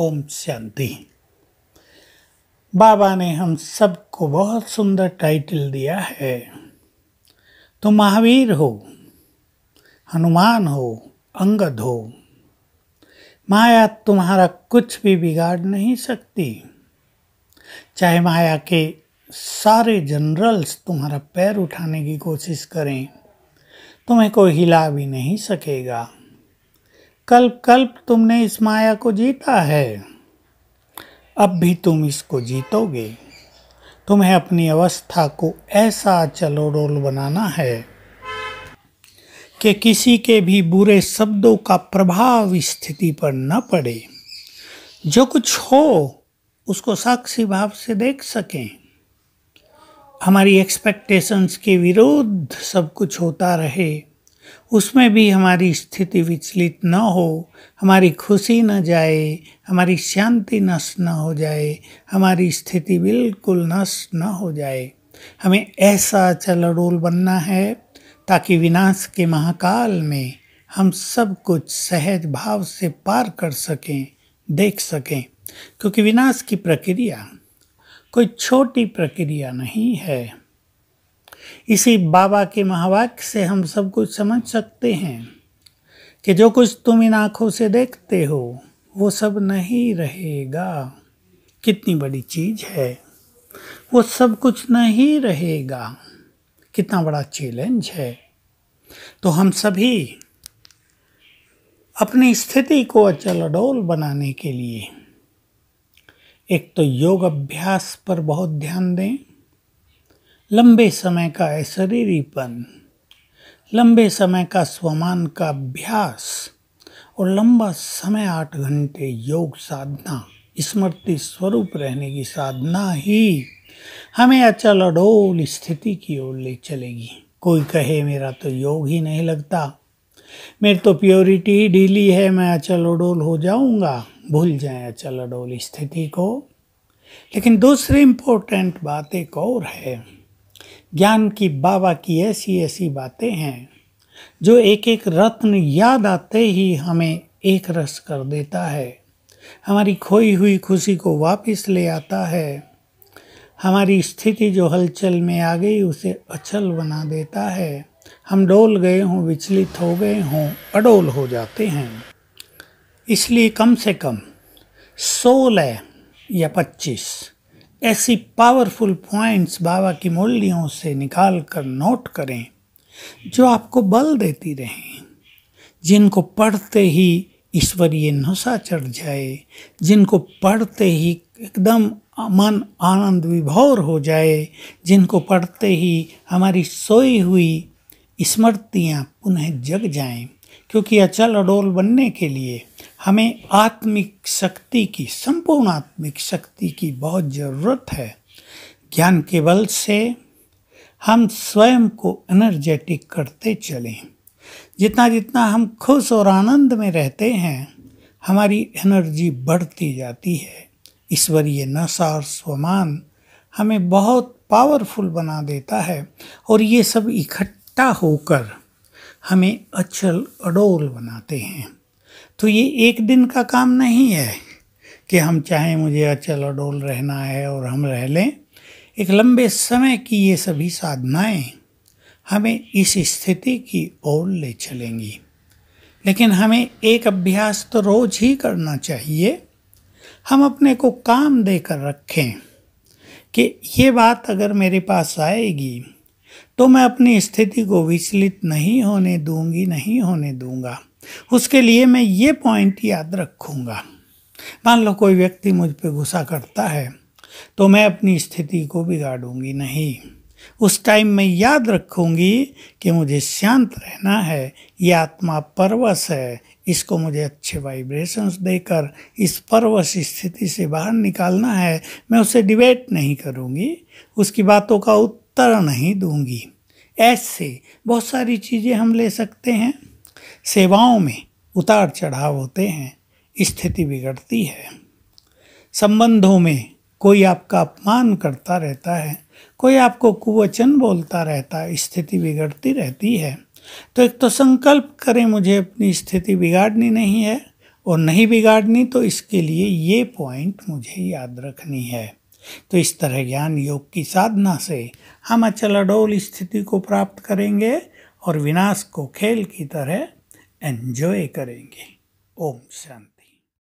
ओम शांति बाबा ने हम सबको बहुत सुंदर टाइटल दिया है तो महावीर हो हनुमान हो अंगद हो माया तुम्हारा कुछ भी बिगाड़ नहीं सकती चाहे माया के सारे जनरल्स तुम्हारा पैर उठाने की कोशिश करें तुम्हें कोई हिला भी नहीं सकेगा कल्प कल्प तुमने इस माया को जीता है अब भी तुम इसको जीतोगे तुम्हें अपनी अवस्था को ऐसा चलो रोल बनाना है कि किसी के भी बुरे शब्दों का प्रभाव स्थिति पर न पड़े जो कुछ हो उसको साक्षी भाव से देख सकें हमारी एक्सपेक्टेशंस के विरुद्ध सब कुछ होता रहे उसमें भी हमारी स्थिति विचलित न हो हमारी खुशी न जाए हमारी शांति नष्ट न हो जाए हमारी स्थिति बिल्कुल नष्ट न हो जाए हमें ऐसा अचल रोल बनना है ताकि विनाश के महाकाल में हम सब कुछ सहज भाव से पार कर सकें देख सकें क्योंकि विनाश की प्रक्रिया कोई छोटी प्रक्रिया नहीं है इसी बाबा के महावाक्य से हम सब कुछ समझ सकते हैं कि जो कुछ तुम इन आँखों से देखते हो वो सब नहीं रहेगा कितनी बड़ी चीज़ है वो सब कुछ नहीं रहेगा कितना बड़ा चैलेंज है तो हम सभी अपनी स्थिति को अचल अडोल बनाने के लिए एक तो योग अभ्यास पर बहुत ध्यान दें लंबे समय का शरीरीपन लंबे समय का स्वमान का अभ्यास और लंबा समय आठ घंटे योग साधना स्मृति स्वरूप रहने की साधना ही हमें अचल अडोल स्थिति की ओर ले चलेगी कोई कहे मेरा तो योग ही नहीं लगता मेरी तो प्योरिटी ही ढीली है मैं अचल अडोल हो जाऊंगा भूल जाए अचल अडोल स्थिति को लेकिन दूसरी इम्पोर्टेंट बात एक और है ज्ञान की बाबा की ऐसी ऐसी बातें हैं जो एक एक रत्न याद आते ही हमें एक रस कर देता है हमारी खोई हुई खुशी को वापस ले आता है हमारी स्थिति जो हलचल में आ गई उसे अचल बना देता है हम डोल गए हों विचलित हो गए हों अडोल हो जाते हैं इसलिए कम से कम सोलह या पच्चीस ऐसी पावरफुल पॉइंट्स बाबा की मूल्यों से निकाल कर नोट करें जो आपको बल देती रहें जिनको पढ़ते ही ईश्वरीय नशा चढ़ जाए जिनको पढ़ते ही एकदम मन आनंद विभोर हो जाए जिनको पढ़ते ही हमारी सोई हुई स्मृतियाँ पुनः जग जाएं क्योंकि अचल अडोल बनने के लिए हमें आत्मिक शक्ति की संपूर्ण आत्मिक शक्ति की बहुत ज़रूरत है ज्ञान के बल से हम स्वयं को एनर्जेटिक करते चलें जितना जितना हम खुश और आनंद में रहते हैं हमारी एनर्जी बढ़ती जाती है ईश्वरीय नशा और स्वमान हमें बहुत पावरफुल बना देता है और ये सब इकट्ठा होकर हमें अचल अडोल बनाते हैं तो ये एक दिन का काम नहीं है कि हम चाहें मुझे अचल अडोल रहना है और हम रह लें एक लंबे समय की ये सभी साधनाएं हमें इस स्थिति की ओर ले चलेंगी लेकिन हमें एक अभ्यास तो रोज ही करना चाहिए हम अपने को काम देकर रखें कि ये बात अगर मेरे पास आएगी तो मैं अपनी स्थिति को विचलित नहीं होने दूंगी नहीं होने दूंगा उसके लिए मैं ये पॉइंट याद रखूंगा मान लो कोई व्यक्ति मुझ पर गुस्सा करता है तो मैं अपनी स्थिति को बिगाड़ूंगी नहीं उस टाइम मैं याद रखूंगी कि मुझे शांत रहना है ये आत्मा परवश है इसको मुझे अच्छे वाइब्रेशंस देकर इस परवश स्थिति से बाहर निकालना है मैं उसे डिबेट नहीं करूंगी उसकी बातों का उत्तर उत्तर नहीं दूंगी ऐसे बहुत सारी चीज़ें हम ले सकते हैं सेवाओं में उतार चढ़ाव होते हैं स्थिति बिगड़ती है संबंधों में कोई आपका अपमान करता रहता है कोई आपको कुवचन बोलता रहता है स्थिति बिगड़ती रहती है तो एक तो संकल्प करें मुझे अपनी स्थिति बिगाड़नी नहीं है और नहीं बिगाड़नी तो इसके लिए ये पॉइंट मुझे याद रखनी है तो इस तरह ज्ञान योग की साधना से हम अचल अडोल स्थिति को प्राप्त करेंगे और विनाश को खेल की तरह एंजॉय करेंगे ओम शांति